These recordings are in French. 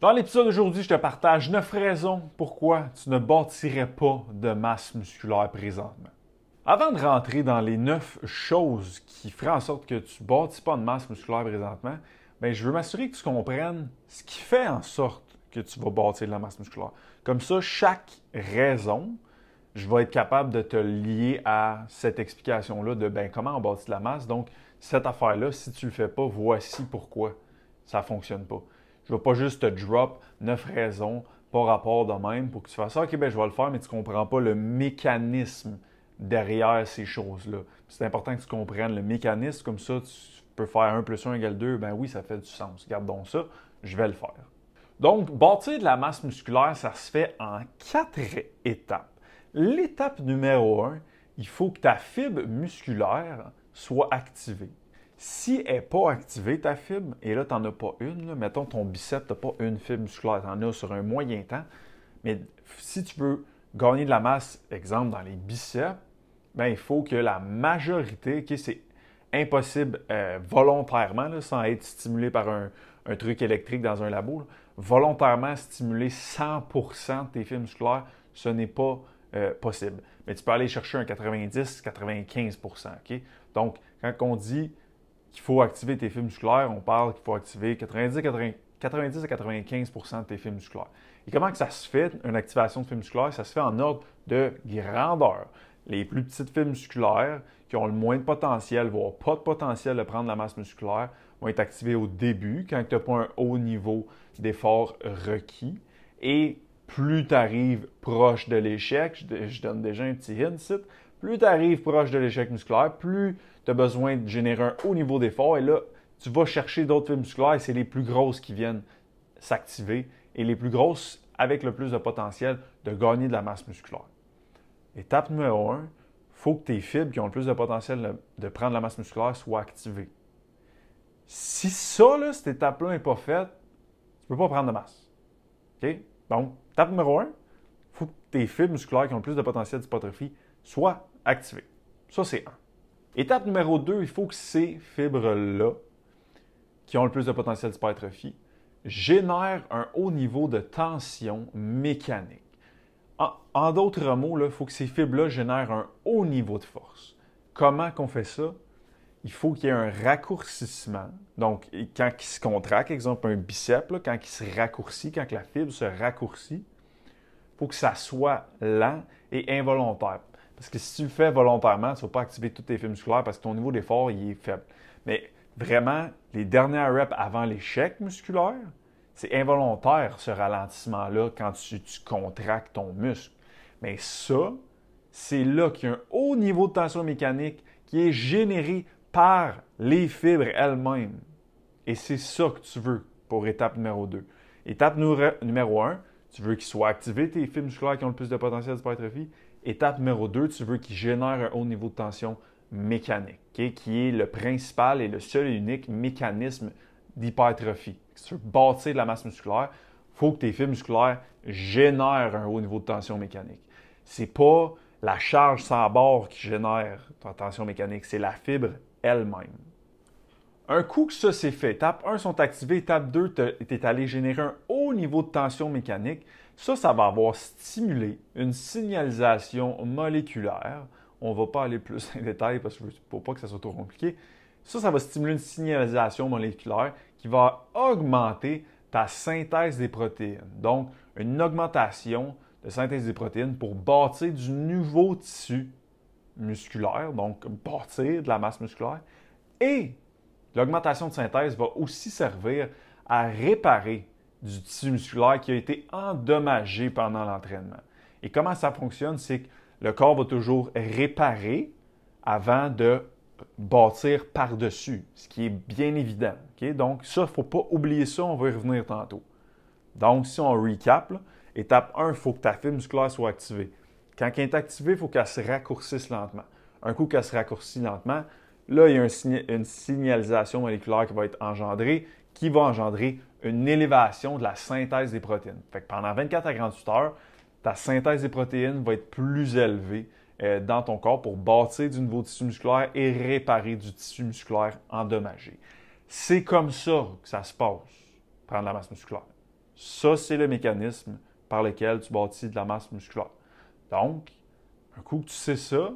Dans l'épisode d'aujourd'hui, je te partage 9 raisons pourquoi tu ne bâtirais pas de masse musculaire présentement. Avant de rentrer dans les neuf choses qui feraient en sorte que tu ne bâtis pas de masse musculaire présentement, bien, je veux m'assurer que tu comprennes ce qui fait en sorte que tu vas bâtir de la masse musculaire. Comme ça, chaque raison, je vais être capable de te lier à cette explication-là de ben, comment on bâtit de la masse. Donc, cette affaire-là, si tu ne le fais pas, voici pourquoi ça ne fonctionne pas. Je ne vais pas juste te drop neuf raisons par rapport de même pour que tu fasses ça. Ah, OK, ben, je vais le faire, mais tu ne comprends pas le mécanisme derrière ces choses-là. C'est important que tu comprennes le mécanisme. Comme ça, tu peux faire 1 plus 1 égale 2. Ben oui, ça fait du sens. Gardons ça. Je vais le faire. Donc, bâtir de la masse musculaire, ça se fait en quatre étapes. L'étape numéro 1, il faut que ta fibre musculaire soit activée. Si elle n'est pas activée, ta fibre, et là, tu n'en as pas une, mettons ton bicep, tu n'as pas une fibre musculaire, tu en as sur un moyen temps, mais si tu veux gagner de la masse, exemple dans les biceps, ben, il faut que la majorité, c'est impossible euh, volontairement, sans être stimulé par un, truc électrique dans un labo, volontairement stimuler 100% de tes fibres musculaires, ce n'est pas euh, possible. Mais tu peux aller chercher un 90-95%. Donc, quand on dit qu'il faut activer tes fibres musculaires, on parle qu'il faut activer 90, à 95 de tes fibres musculaires. Et comment que ça se fait, une activation de fibres musculaires? Ça se fait en ordre de grandeur. Les plus petites fibres musculaires qui ont le moins de potentiel, voire pas de potentiel de prendre la masse musculaire, vont être activées au début quand tu n'as pas un haut niveau d'effort requis. Et plus tu arrives proche de l'échec, je, donne déjà un petit hint, plus tu arrives proche de l'échec musculaire, plus tu as besoin de générer un haut niveau d'effort. Et là, tu vas chercher d'autres fibres musculaires et c'est les plus grosses qui viennent s'activer et les plus grosses avec le plus de potentiel de gagner de la masse musculaire. Étape numéro un, il faut que tes fibres qui ont le plus de potentiel de prendre de la masse musculaire soient activées. Si ça, là, cette étape-là n'est pas faite, tu ne peux pas prendre de masse. OK? Donc, étape numéro un, il faut que tes fibres musculaires qui ont le plus de potentiel d'hypotrophie soient activées. Ça, c'est un. Étape numéro 2, il faut que ces fibres-là, qui ont le plus de potentiel d'hypertrophie, génèrent un haut niveau de tension mécanique. En, d'autres mots, il faut que ces fibres-là génèrent un haut niveau de force. Comment qu'on fait ça? Il faut qu'il y ait un raccourcissement. Donc, quand il se contracte, exemple un bicep, quand il se raccourcit, quand la fibre se raccourcit, il faut que ça soit lent et involontaire. Parce que si tu le fais volontairement, tu ne vas pas activer tous tes fibres musculaires parce que ton niveau d'effort il est faible. Mais vraiment, les dernières reps avant l'échec musculaire, c'est involontaire ce ralentissement-là quand tu, contractes ton muscle. Mais ça, c'est là qu'il y a un haut niveau de tension mécanique qui est généré par les fibres elles-mêmes. Et c'est ça que tu veux pour étape numéro 2. Étape numéro 1, tu veux qu'ils soient activés, tes fibres musculaires qui ont le plus de potentiel d'hypertrophie. Étape numéro 2, tu veux qu'il génère un haut niveau de tension mécanique, qui est le principal et le seul et unique mécanisme d'hypertrophie. Si bâtir de la masse musculaire, il faut que tes fibres musculaires génèrent un haut niveau de tension mécanique. n'est pas la charge sans bord qui génère ta tension mécanique, c'est la fibre elle-même. Un coup que ça s'est fait, étape 1 sont activées, étape 2, tu es allé générer un haut niveau de tension mécanique. Ça, ça va avoir stimulé une signalisation moléculaire. On ne va pas aller plus en détail parce que veux pas que ça soit trop compliqué. Ça, ça va stimuler une signalisation moléculaire qui va augmenter ta synthèse des protéines. Donc, une augmentation de synthèse des protéines pour bâtir du nouveau tissu musculaire, donc bâtir de la masse musculaire. Et l'augmentation de synthèse va aussi servir à réparer du tissu musculaire qui a été endommagé pendant l'entraînement. Et comment ça fonctionne, c'est que le corps va toujours réparer avant de bâtir par-dessus, ce qui est bien évident. Donc ça, il ne faut pas oublier ça, on va y revenir tantôt. Donc si on recap, étape 1, il faut que ta fibre musculaire soit activée. Quand elle est activée, il faut qu'elle se raccourcisse lentement. Un coup qu'elle se raccourcit lentement, là, il y a une signalisation moléculaire qui va être engendrée qui va engendrer une élévation de la synthèse des protéines. Fait pendant 24 à 48 heures, ta synthèse des protéines va être plus élevée euh, dans ton corps pour bâtir du nouveau tissu musculaire et réparer du tissu musculaire endommagé. C'est comme ça que ça se passe, prendre de la masse musculaire. Ça, c'est le mécanisme par lequel tu bâtis de la masse musculaire. Donc, un coup que tu sais ça,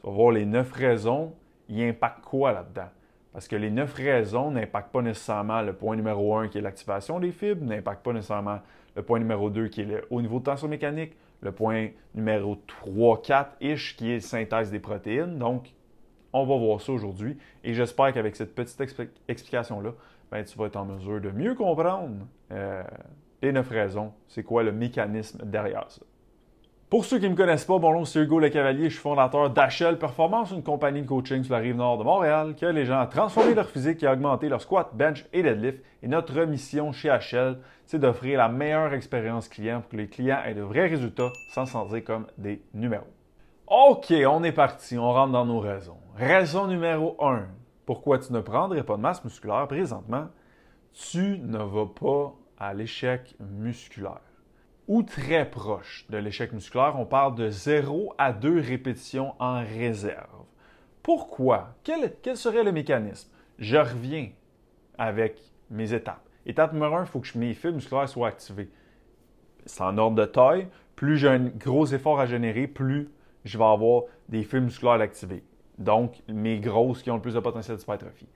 tu vas voir les neuf raisons, il impacte quoi là-dedans? Parce que les neuf raisons n'impactent pas nécessairement le point numéro un, qui est l'activation des fibres, n'impactent pas nécessairement le point numéro 2 qui est le haut niveau de tension mécanique, le point numéro 3, 4 ish qui est synthèse des protéines. Donc, on va voir ça aujourd'hui et j'espère qu'avec cette petite explication-là, ben, tu vas être en mesure de mieux comprendre euh, les neuf raisons, c'est quoi le mécanisme derrière ça. Pour ceux qui ne me connaissent pas, bonjour, c'est Hugo Lecavalier, je suis fondateur d'HL Performance, une compagnie de coaching sur la rive nord de Montréal qui aide les gens à transformer leur physique et à augmenter leur squat, bench et deadlift. Et notre mission chez HL, c'est d'offrir la meilleure expérience client pour que les clients aient de vrais résultats sans se sentir comme des numéros. OK, on est parti, on rentre dans nos raisons. Raison numéro 1, pourquoi tu ne prendrais pas de masse musculaire présentement? Tu ne vas pas à l'échec musculaire ou très proche de l'échec musculaire. On parle de 0 à 2 répétitions en réserve. Pourquoi? Quel, serait le mécanisme? Je reviens avec mes étapes. Étape numéro 1, il faut que mes fibres musculaires soient activés. C'est en ordre de taille. Plus j'ai un gros effort à générer, plus je vais avoir des fibres musculaires activées. Donc, mes grosses qui ont le plus de potentiel de hypertrophie.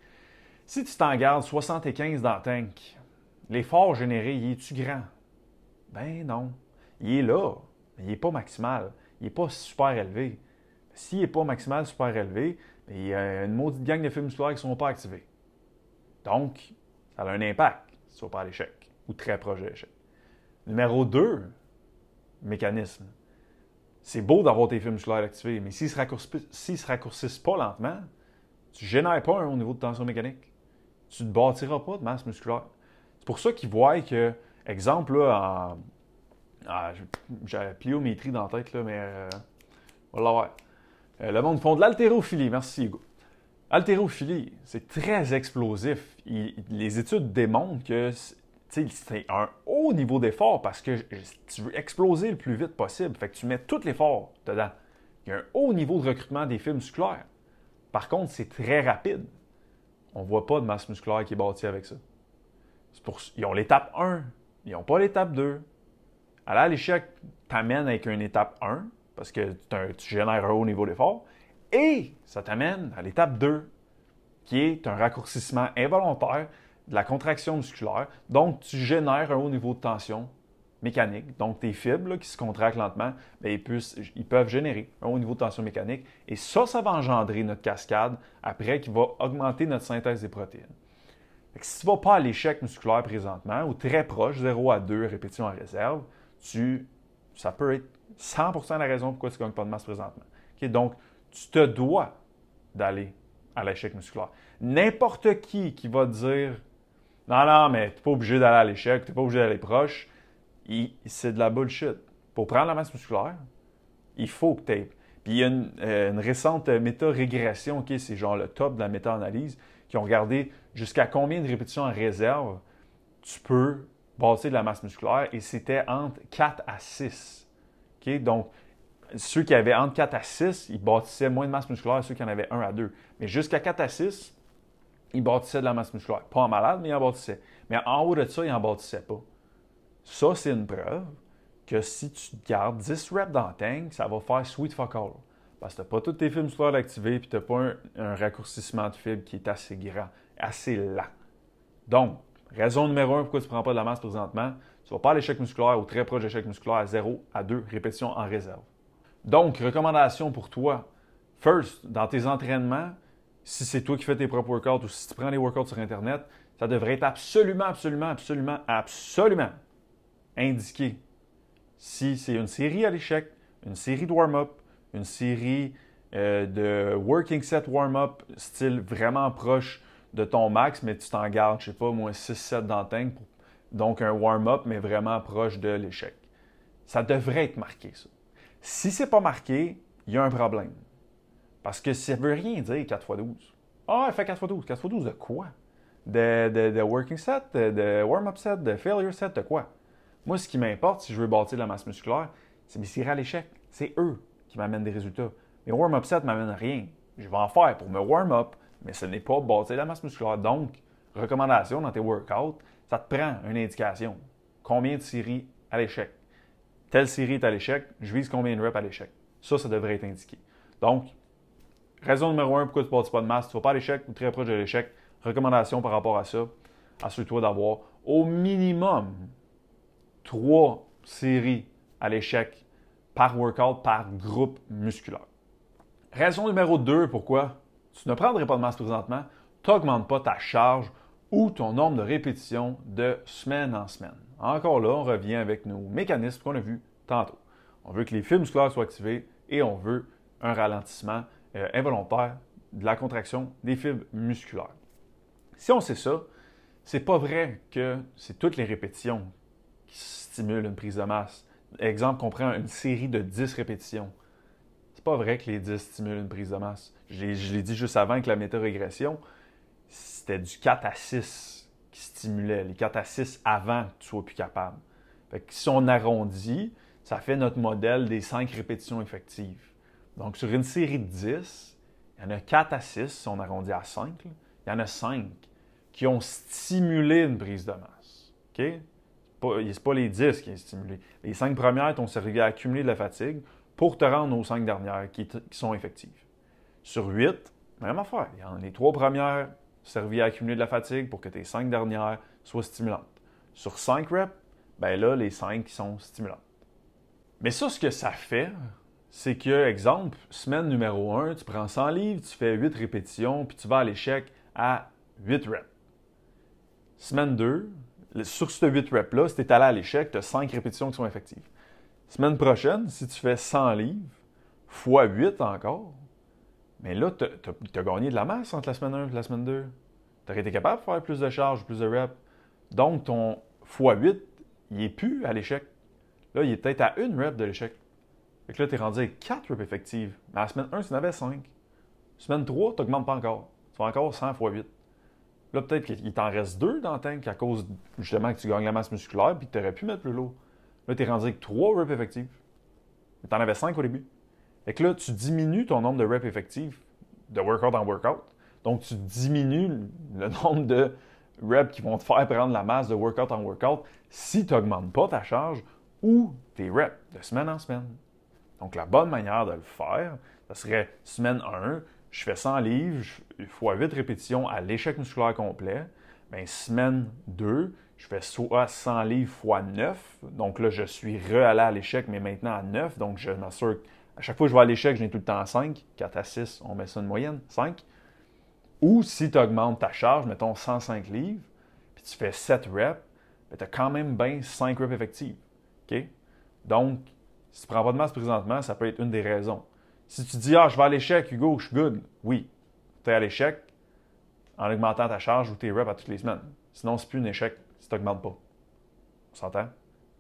Si tu t'en gardes 75 dans tank, l'effort généré, il est-tu grand? Ben non. Il est là, mais il n'est pas maximal. Il n'est pas super élevé. S'il n'est pas maximal, super élevé, ben, il y a une maudite gang de films musculaires qui ne sont pas activés. Donc, ça a un impact si tu vas pas à l'échec ou très proche de l'échec. Numéro 2, mécanisme. C'est beau d'avoir tes films musculaires activés, mais s'ils ne se, raccourcissent, se raccourcissent pas lentement, tu ne génères pas un haut niveau de tension mécanique. Tu ne bâtiras pas de masse musculaire. C'est pour ça qu'ils voient que Exemple, là, en. Ah, pliométrie dans la tête, là, mais. Euh, voilà. Euh, le monde font de l'haltérophilie. Merci, Hugo. altérophilie c'est très explosif. les études démontrent que c'est un haut niveau d'effort parce que tu veux exploser le plus vite possible. Fait que tu mets tout l'effort dedans. Il y a un haut niveau de recrutement des fibres musculaires. Par contre, c'est très rapide. On ne voit pas de masse musculaire qui est bâtie avec ça. Pour, ils ont l'étape 1 ils n'ont pas l'étape 2. Alors à l'échec t'amène avec une étape 1, parce que tu génères un haut niveau d'effort, et ça t'amène à l'étape 2, qui est un raccourcissement involontaire de la contraction musculaire. Donc, tu génères un haut niveau de tension mécanique. Donc, tes fibres qui se contractent lentement, mais ben, ils, peuvent générer un haut niveau de tension mécanique. Et ça, ça va engendrer notre cascade après qui va augmenter notre synthèse des protéines si tu ne vas pas à l'échec musculaire présentement, ou très proche, 0 à 2 répétitions en réserve, tu, ça peut être 100% la raison pourquoi tu ne gagnes pas de masse présentement. Donc, tu te dois d'aller à l'échec musculaire. N'importe qui qui va te dire Non, non, mais tu n'es pas obligé d'aller à l'échec, tu n'es pas obligé d'aller proche, c'est de la bullshit. Pour prendre la masse musculaire, il faut que tu aies. Puis il y a une, euh, récente méta-régression, c'est genre le top de la méta-analyse, qui ont regardé jusqu'à combien de répétitions en réserve tu peux bâtir de la masse musculaire et c'était entre 4 à 6. Donc, ceux qui avaient entre 4 à 6, ils bâtissaient moins de masse musculaire que ceux qui en avaient 1 à 2. Mais jusqu'à 4 à 6, ils bâtissaient de la masse musculaire. Pas en malade, mais ils en bâtissaient. Mais en haut de ça, ils n'en bâtissaient pas. Ça, c'est une preuve que si tu gardes 10 reps dans le tank, ça va faire sweet fuck all. Parce que tu n'as pas tous tes fibres musculaires activées et tu n'as pas un, un raccourcissement de fibres qui est assez grand assez là. Donc, raison numéro un pourquoi tu ne prends pas de la masse présentement, tu ne vas pas à l'échec musculaire ou très proche de l'échec musculaire à 0 à 2 répétitions en réserve. Donc, recommandation pour toi, first, dans tes entraînements, si c'est toi qui fais tes propres workouts ou si tu prends les workouts sur Internet, ça devrait être absolument, absolument, absolument, absolument indiqué si c'est une série à l'échec, une série de warm-up, une série euh, de working set warm-up, style vraiment proche de ton max, mais tu t'en gardes, je sais pas, moins 6-7 dans Donc un warm-up, mais vraiment proche de l'échec. Ça devrait être marqué, ça. Si c'est pas marqué, il y a un problème. Parce que ça veut rien dire 4x12. Ah, elle fait 4x12. 4x12 de quoi? De, working set, de, warm-up set, de failure set, de quoi? Moi, ce qui m'importe, si je veux bâtir de la masse musculaire, c'est mes séries à l'échec. C'est eux qui m'amènent des résultats. Mes warm-up sets ne m'amènent rien. Je vais en faire pour me warm-up, mais ce n'est pas bâtir la masse musculaire. Donc, recommandation dans tes workouts, ça te prend une indication. Combien de séries à l'échec? Telle série est à l'échec, je vise combien de reps à l'échec. Ça, ça devrait être indiqué. Donc, raison numéro un pourquoi tu ne pas de masse, tu ne vas pas à l'échec ou très proche de l'échec. Recommandation par rapport à ça, assure-toi d'avoir au minimum trois séries à l'échec par workout, par groupe musculaire. Raison numéro 2, pourquoi tu ne prendrais pas de masse présentement, tu n'augmentes pas ta charge ou ton nombre de répétitions de semaine en semaine. Encore là, on revient avec nos mécanismes qu'on a vus tantôt. On veut que les fibres musculaires soient activées et on veut un ralentissement euh, involontaire de la contraction des fibres musculaires. Si on sait ça, c'est pas vrai que c'est toutes les répétitions qui stimulent une prise de masse. Exemple, qu'on prend une série de 10 répétitions. C'est pas vrai que les 10 stimulent une prise de masse. Je l'ai dit juste avant que la méta-régression, c'était du 4 à 6 qui stimulait, les 4 à 6 avant que tu sois plus capable. Fait que si on arrondit, ça fait notre modèle des 5 répétitions effectives. Donc sur une série de 10, il y en a 4 à 6, si on arrondit à 5, il y en a 5 qui ont stimulé une prise de masse. Ce n'est pas les 10 qui ont stimulé. Les 5 premières t'ont servi à accumuler de la fatigue pour te rendre aux cinq dernières qui, sont effectives. Sur huit, même affaire. Les trois premières servies à accumuler de la fatigue pour que tes cinq dernières soient stimulantes. Sur cinq reps, ben là, les cinq qui sont stimulantes. Mais ça, ce que ça fait, c'est que, exemple, semaine numéro 1, tu prends 100 livres, tu fais 8 répétitions, puis tu vas à l'échec à 8 reps. Semaine 2, sur ce 8 reps-là, si tu es allé à l'échec, tu as 5 répétitions qui sont effectives. Semaine prochaine, si tu fais 100 livres, fois 8 encore, mais là, tu as, gagné de la masse entre la semaine 1 et la semaine 2. Tu aurais été capable de faire plus de charges, plus de reps. Donc, ton x8, il n'est plus à l'échec. Là, il est peut-être à une rep de l'échec. Et que là, tu es rendu à 4 reps effectives. Mais la semaine 1, tu en avais 5. Semaine 3, tu n'augmentes pas encore. Tu vas encore 100 x 8. Là, peut-être qu'il t'en reste 2 dans le tank à cause justement que tu gagnes la masse musculaire puis que tu aurais pu mettre plus lourd. Là, tu es rendu avec 3 reps effectifs. Mais tu en avais 5 au début. Fait que là, tu diminues ton nombre de reps effectifs de workout en workout. Donc, tu diminues le nombre de reps qui vont te faire prendre la masse de workout en workout si tu n'augmentes pas ta charge ou tes reps de semaine en semaine. Donc, la bonne manière de le faire, ce serait semaine 1, je fais 100 livres, il fois 8 répétitions à l'échec musculaire complet. Bien, semaine 2, je fais soit 100 livres fois 9. Donc là, je suis re à l'échec, mais maintenant à 9. Donc je m'assure à chaque fois que je vais à l'échec, je tout le temps à 5. 4 à 6, on met ça une moyenne, 5. Ou si tu augmentes ta charge, mettons 105 livres, puis tu fais 7 reps, ben, tu as quand même bien 5 reps effectifs. OK? Donc, si tu prends pas de masse présentement, ça peut être une des raisons. Si tu dis, ah, je vais à l'échec, Hugo, je suis good, oui, tu es à l'échec en augmentant ta charge ou tes reps à toutes les semaines. Sinon, n'est plus un échec, si tu pas. On s'entend?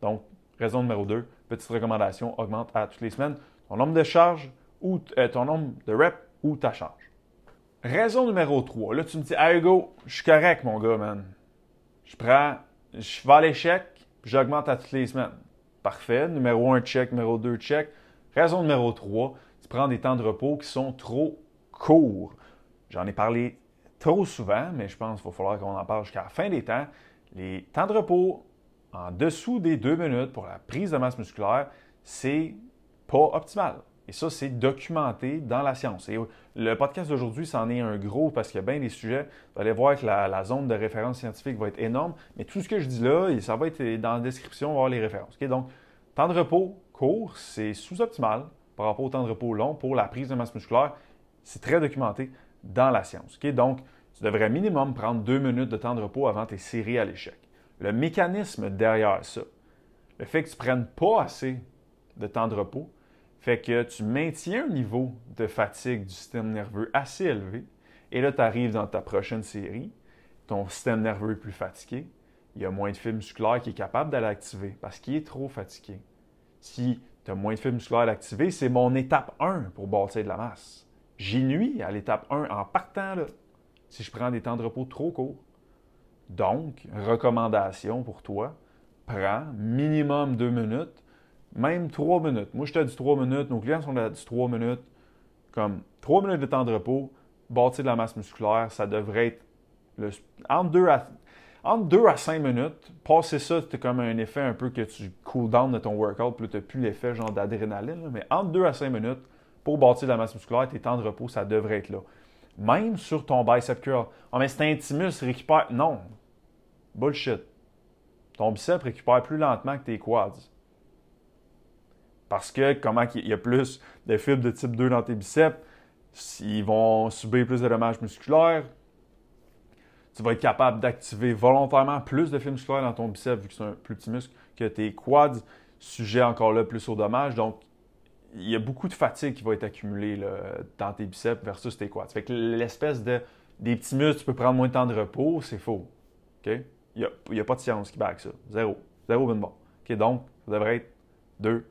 Donc, raison numéro 2, petite recommandation, augmente à toutes les semaines ton nombre de charges ou euh, ton nombre de reps ou ta charge. Raison numéro 3, là tu me dis, Hugo, je suis correct mon gars, man. Je prends, je vais à l'échec, j'augmente à toutes les semaines. Parfait. Numéro 1, check. Numéro 2, check. Raison numéro 3, tu prends des temps de repos qui sont trop courts. J'en ai parlé trop souvent, mais je pense qu'il va falloir qu'on en parle jusqu'à la fin des temps. Les temps de repos en dessous des deux minutes pour la prise de masse musculaire, c'est pas optimal. Et ça, c'est documenté dans la science. Et le podcast d'aujourd'hui, c'en est un gros parce qu'il a bien des sujets. Vous allez voir que la, zone de référence scientifique va être énorme. Mais tout ce que je dis là, ça va être dans la description, on va voir les références. Donc, temps de repos court, c'est sous-optimal par rapport au temps de repos long pour la prise de masse musculaire. C'est très documenté dans la science. Donc, tu devrais minimum prendre deux minutes de temps de repos avant tes séries à l'échec. Le mécanisme derrière ça, le fait que tu prennes pas assez de temps de repos, fait que tu maintiens un niveau de fatigue du système nerveux assez élevé. Et là, tu arrives dans ta prochaine série, ton système nerveux est plus fatigué, il y a moins de fibres musculaires qui est capable d'aller activer parce qu'il est trop fatigué. Si tu as moins de fibres musculaire à activer, c'est mon étape 1 pour bâtir de la masse. J'y nuis à l'étape 1 en partant là si je prends des temps de repos trop courts. Donc, recommandation pour toi, prends minimum deux minutes, même trois minutes. Moi, je te dis trois minutes, nos clients sont là, du trois minutes. Comme trois minutes de temps de repos, bâtir de la masse musculaire, ça devrait être entre, deux à, à cinq minutes. Passer ça, c'est comme un effet un peu que tu cool down de ton workout, plus tu n'as plus l'effet genre d'adrénaline. Mais entre deux à cinq minutes, pour bâtir de la masse musculaire, tes temps de repos, ça devrait être là même sur ton bicep curl. Ah, mais c'est intimus, récupère. Non. Bullshit. Ton bicep récupère plus lentement que tes quads. Parce que, comment il y a plus de fibres de type 2 dans tes biceps, ils vont subir plus de dommages musculaires. Tu vas être capable d'activer volontairement plus de fibres musculaires dans ton bicep, vu que c'est un plus petit muscle, que tes quads, sujet encore là plus aux dommages. Donc, il y a beaucoup de fatigue qui va être accumulée dans tes biceps versus tes quads. Fait que l'espèce de des petits muscles, tu peux prendre moins de temps de repos, c'est faux. Il n'y a, pas de science qui bague ça. Zéro. Zéro, minimum. bon. donc, ça devrait être 2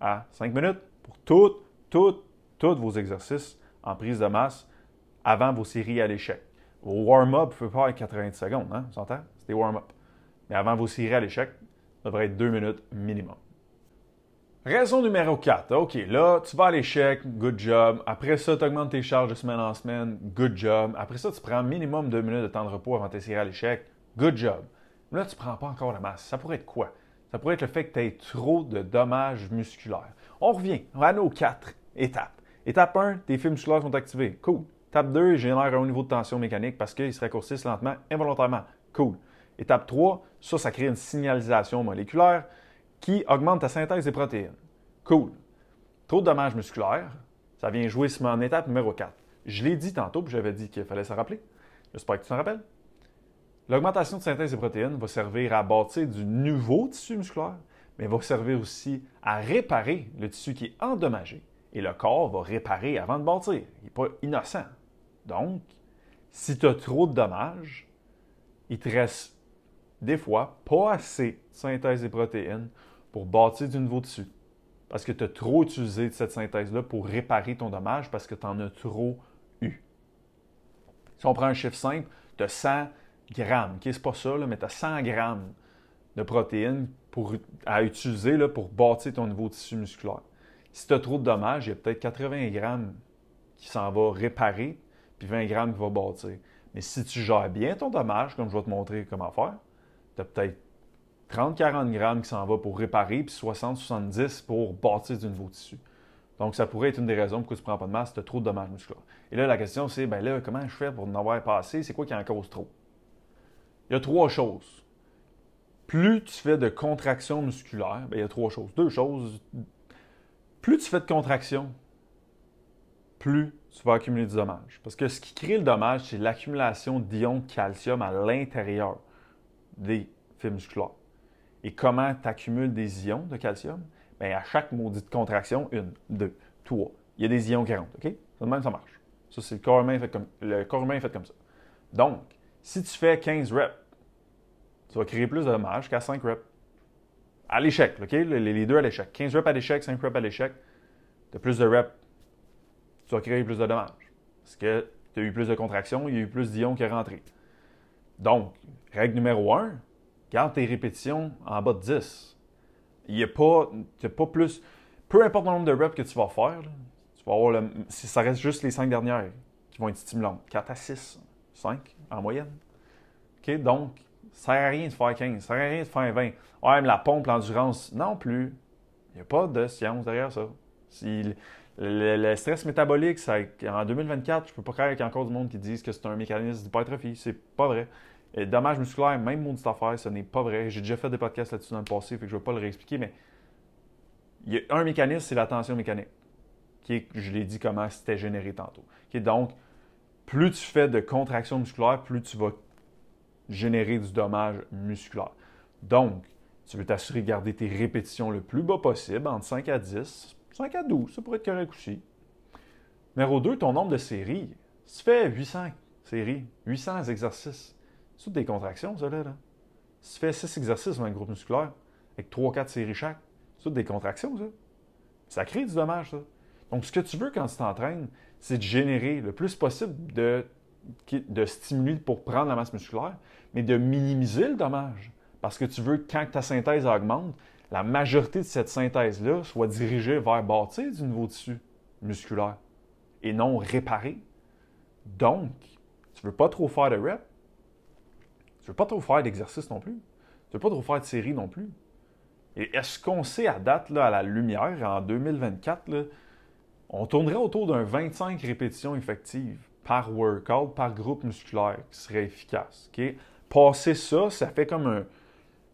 à 5 minutes pour toutes, toutes, tous vos exercices en prise de masse avant vos séries à l'échec. Vos warm-up, ne peuvent pas être 90 secondes, hein? vous entendez? C'est des warm-up. Mais avant vos séries à l'échec, ça devrait être 2 minutes minimum. Raison numéro 4. OK, là, tu vas à l'échec, good job. Après ça, tu augmentes tes charges de semaine en semaine, good job. Après ça, tu prends minimum deux minutes de temps de repos avant d'essayer à l'échec, good job. Là, tu ne prends pas encore la masse. Ça pourrait être quoi? Ça pourrait être le fait que tu aies trop de dommages musculaires. On revient à nos quatre étapes. Étape 1, tes fibres musculaires sont activées. Cool. Étape 2, génère un haut niveau de tension mécanique parce qu'ils se raccourcissent lentement, involontairement. Cool. Étape 3, ça, ça crée une signalisation moléculaire qui augmente ta synthèse des protéines. Cool. Trop de dommages musculaires, ça vient jouer sur en étape numéro 4. Je l'ai dit tantôt, puis j'avais dit qu'il fallait s'en rappeler. J'espère que tu t'en rappelles. L'augmentation de synthèse des protéines va servir à bâtir du nouveau tissu musculaire, mais va servir aussi à réparer le tissu qui est endommagé. Et le corps va réparer avant de bâtir. Il n'est pas innocent. Donc, si tu as trop de dommages, il te reste des fois pas assez de synthèse des protéines pour bâtir du nouveau tissu. Parce que tu as trop utilisé cette synthèse-là pour réparer ton dommage parce que tu en as trop eu. Si on prend un chiffre simple, tu as 100 grammes, qui est c'est pas ça, mais tu as 100 grammes de protéines pour, à utiliser là, pour bâtir ton nouveau tissu musculaire. Si tu as trop de dommages, il y a peut-être 80 grammes qui s'en va réparer, puis 20 grammes qui va bâtir. Mais si tu gères bien ton dommage, comme je vais te montrer comment faire, tu as peut-être 30-40 grammes qui s'en va pour réparer, puis 60-70 pour bâtir du nouveau tissu. Donc, ça pourrait être une des raisons pourquoi tu ne prends pas de masse, tu as trop de dommages musculaires. Et là, la question, c'est ben là, comment je fais pour en avoir pas assez C'est quoi qui en cause trop Il y a trois choses. Plus tu fais de contractions musculaires, ben, il y a trois choses. Deux choses. Plus tu fais de contractions, plus tu vas accumuler du dommage. Parce que ce qui crée le dommage, c'est l'accumulation d'ions de calcium à l'intérieur des fibres musculaires. Et comment tu accumules des ions de calcium? Bien, à chaque maudite contraction, une, deux, trois. Il y a des ions qui rentrent, OK? Ça, même, ça marche. Ça, c'est le corps humain fait comme, fait comme ça. Donc, si tu fais 15 reps, tu vas créer plus de dommages qu'à 5 reps. À l'échec, OK? Les deux à l'échec. 15 reps à l'échec, 5 reps à l'échec. Tu as plus de reps, tu vas créer plus de dommages. Parce que tu as eu plus de contractions, il y a eu plus d'ions qui sont rentrés. Donc, règle numéro 1, garde tes répétitions en bas de 10. Il n'y a, pas, pas plus. Peu importe le nombre de reps que tu vas faire, tu vas avoir si ça reste juste les 5 dernières qui vont être stimulantes. 4 à 6, 5 en moyenne. OK? Donc, ça ne sert à rien de faire 15, ça ne sert à rien de faire 20. Ouais, ah, mais la pompe, l'endurance, non plus. Il n'y a pas de science derrière ça. Si le, stress métabolique, ça, en 2024, je ne peux pas croire qu'il y a encore du monde qui dise que c'est un mécanisme d'hypertrophie. C'est pas vrai. Et euh, dommage musculaire, même mon petit affaire, ce n'est pas vrai. J'ai déjà fait des podcasts là-dessus dans le passé, fait que je ne vais pas le réexpliquer, mais il y a un mécanisme, c'est la tension mécanique, je l'ai dit comment c'était généré tantôt. donc, plus tu fais de contractions musculaires, plus tu vas générer du dommage musculaire. Donc, tu veux t'assurer de garder tes répétitions le plus bas possible, entre 5 à 10, 5 à 12, ça pourrait être correct aussi. Numéro 2, ton nombre de séries. tu fais 800 séries, 800 exercices, c'est des contractions, ça, là. là. Si tu fais 6 exercices dans un groupe musculaire, avec 3-4 séries chaque, c'est des contractions, ça. Ça crée du dommage, ça. Donc, ce que tu veux quand tu t'entraînes, c'est de générer le plus possible de, de stimuli pour prendre la masse musculaire, mais de minimiser le dommage. Parce que tu veux, quand ta synthèse augmente, la majorité de cette synthèse-là soit dirigée vers bâtir du nouveau tissu musculaire et non réparer. Donc, tu ne veux pas trop faire de reps, tu veux pas trop faire d'exercice non plus. Tu veux pas trop faire de série non plus. Et est-ce qu'on sait à date, là, à la lumière, en 2024, on tournerait autour d'un 25 répétitions effectives par workout, par groupe musculaire qui serait efficace. Passer ça, ça fait comme un.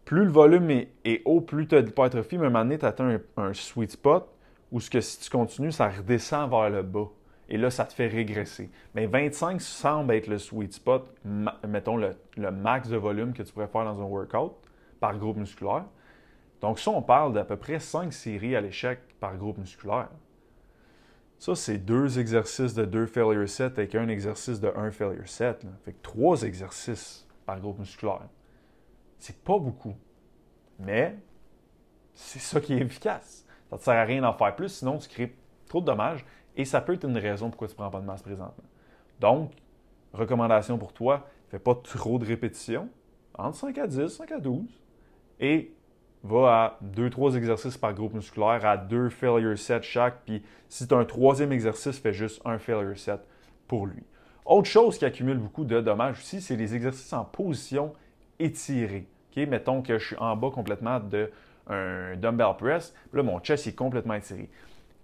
Plus le volume est, haut, plus tu as de mais à un moment donné, tu atteins un, sweet spot où ce que si tu continues, ça redescend vers le bas et là, ça te fait régresser. Mais 25 semble être le sweet spot, mettons le, max de volume que tu pourrais faire dans un workout par groupe musculaire. Donc, ça, on parle d'à peu près 5 séries à l'échec par groupe musculaire. Ça, c'est deux exercices de deux failure sets avec un exercice de un failure set. Fait que trois exercices par groupe musculaire. C'est pas beaucoup. Mais c'est ça qui est efficace. Ça ne te sert à rien d'en faire plus, sinon tu crées trop de dommages et ça peut être une raison pourquoi tu ne prends pas de masse présentement. Donc, recommandation pour toi, fais pas trop de répétitions, entre 5 à 10, 5 à 12, et va à 2-3 exercices par groupe musculaire, à 2 failure sets chaque, puis si tu as un troisième exercice, fais juste un failure set pour lui. Autre chose qui accumule beaucoup de dommages aussi, c'est les exercices en position étirée. Mettons que je suis en bas complètement d'un dumbbell press, là mon chest est complètement étiré.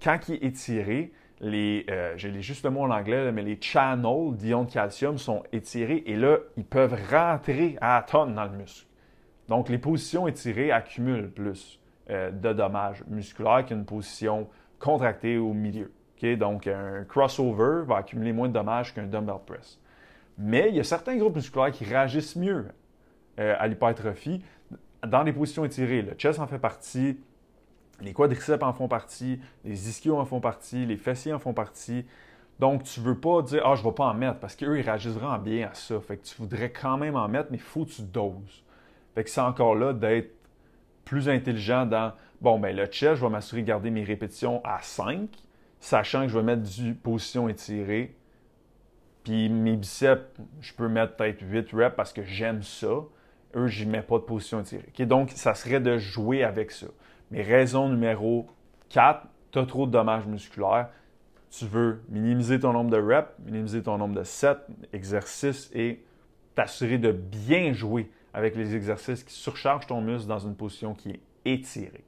Quand il est étiré, les, euh, juste le mot en anglais, mais les channels d'ions de calcium sont étirés et là, ils peuvent rentrer à tonnes dans le muscle. Donc, les positions étirées accumulent plus euh, de dommages musculaires qu'une position contractée au milieu. Donc, un crossover va accumuler moins de dommages qu'un dumbbell press. Mais il y a certains groupes musculaires qui réagissent mieux euh, à l'hypertrophie dans les positions étirées. Le chest en fait partie, les quadriceps en font partie, les ischios en font partie, les fessiers en font partie. Donc, tu veux pas dire, ah, je vais pas en mettre parce qu'eux, ils réagissent vraiment bien à ça. Fait que tu voudrais quand même en mettre, mais il faut que tu doses. Fait que c'est encore là d'être plus intelligent dans, bon, ben, le chest, je vais m'assurer de garder mes répétitions à 5, sachant que je vais mettre du position étirée. Puis mes biceps, je peux mettre peut-être 8 reps parce que j'aime ça. Eux, n'y mets pas de position étirée. Donc, ça serait de jouer avec ça. Mais raison numéro 4, tu as trop de dommages musculaires. Tu veux minimiser ton nombre de reps, minimiser ton nombre de sets, exercices et t'assurer de bien jouer avec les exercices qui surchargent ton muscle dans une position qui est étirée.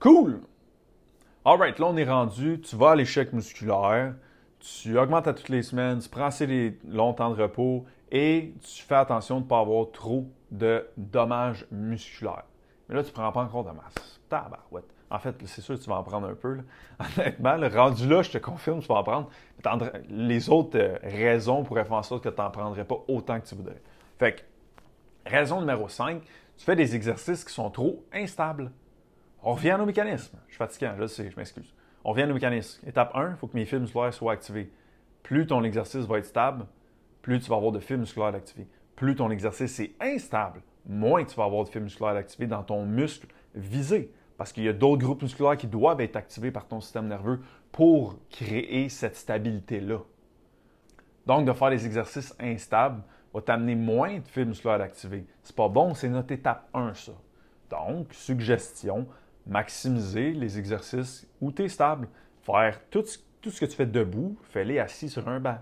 Cool! Alright, là on est rendu, tu vas à l'échec musculaire, tu augmentes à toutes les semaines, tu prends assez les longs temps de repos et tu fais attention de ne pas avoir trop de dommages musculaires. Mais là, tu ne prends pas encore de masse. Tabarouette. En fait, c'est sûr que tu vas en prendre un peu. Honnêtement, le rendu là, je te confirme, tu vas en prendre. les autres euh, raisons pourraient faire en sorte que tu n'en prendrais pas autant que tu voudrais. Fait raison numéro 5, tu fais des exercices qui sont trop instables. On revient à nos mécanismes. Je suis fatigué, je sais, je m'excuse. On revient à nos mécanismes. Étape 1, il faut que mes films musculaires soient activés. Plus ton exercice va être stable, plus tu vas avoir de films musculaires activés. Plus ton exercice est instable, moins tu vas avoir de fibres musculaires activées dans ton muscle visé. Parce qu'il y a d'autres groupes musculaires qui doivent être activés par ton système nerveux pour créer cette stabilité-là. Donc, de faire des exercices instables va t'amener moins de fibres musculaires activées. C'est pas bon, c'est notre étape 1, ça. Donc, suggestion, maximiser les exercices où tu es stable. Faire tout tout ce que tu fais debout, fais-les assis sur un banc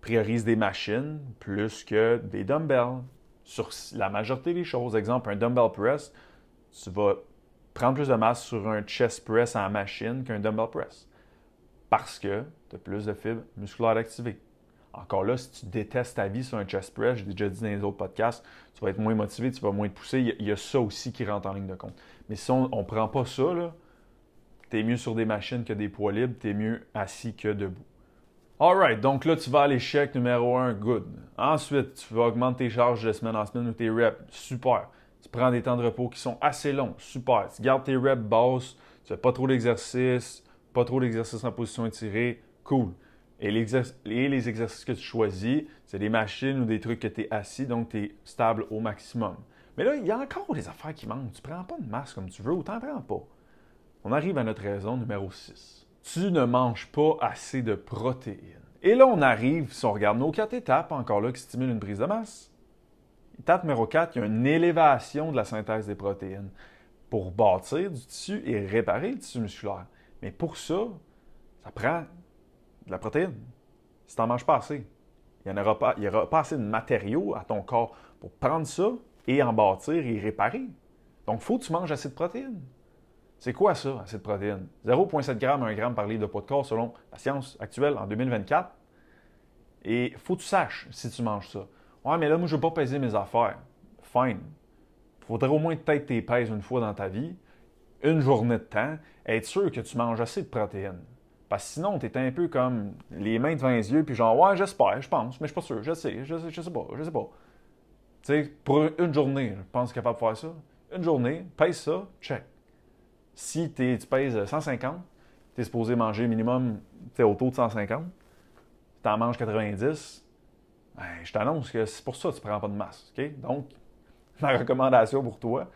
priorise des machines plus que des dumbbells sur la majorité des choses. Exemple, un dumbbell press, tu vas prendre plus de masse sur un chest press en machine qu'un dumbbell press parce que tu as plus de fibres musculaires activées. Encore là, si tu détestes ta vie sur un chest press, j'ai déjà dit dans les autres podcasts, tu vas être moins motivé, tu vas moins te pousser. Il y, y, a ça aussi qui rentre en ligne de compte. Mais si on ne prend pas ça, tu es mieux sur des machines que des poids libres, tu es mieux assis que debout. Alright, donc là, tu vas à l'échec numéro 1, good. Ensuite, tu vas augmenter tes charges de semaine en semaine ou tes reps, super. Tu prends des temps de repos qui sont assez longs, super. Tu gardes tes reps basses, tu fais pas trop d'exercices, pas trop d'exercices en position étirée, cool. Et, les exercices que tu choisis, c'est des machines ou des trucs que tu es assis, donc tu es stable au maximum. Mais là, il y a encore des affaires qui manquent. Tu prends pas de masse comme tu veux ou t'en prends pas. On arrive à notre raison numéro 6 tu ne manges pas assez de protéines. Et là, on arrive, si on regarde nos quatre étapes, encore là, qui stimulent une prise de masse. Étape numéro 4, il y a une élévation de la synthèse des protéines pour bâtir du tissu et réparer le tissu musculaire. Mais pour ça, ça prend de la protéine. Si tu n'en manges pas assez, il n'y aura, pas, y aura pas assez de matériaux à ton corps pour prendre ça et en bâtir et réparer. Donc, il faut que tu manges assez de protéines. C'est quoi ça, assez de protéines? 0,7 grammes à 1 g par litre de poids de corps selon la science actuelle en 2024. Et faut que tu saches si tu manges ça. Ouais, mais là, moi, je ne veux pas peser mes affaires. Fine. Il Faudrait au moins peut-être tes pèses une fois dans ta vie, une journée de temps, être sûr que tu manges assez de protéines. Parce que sinon, tu es un peu comme les mains devant les yeux, puis genre, ouais, j'espère, je pense, mais je suis pas sûr, je sais, je sais, je sais pas, je sais pas. Tu sais, pour une journée, je pense capable de faire ça. Une journée, pèse ça, check. Si tu pèses 150, tu es supposé manger minimum autour de 150, tu en manges 90, ben, je t'annonce que c'est pour ça que tu ne prends pas de masse. Donc, ma recommandation pour toi,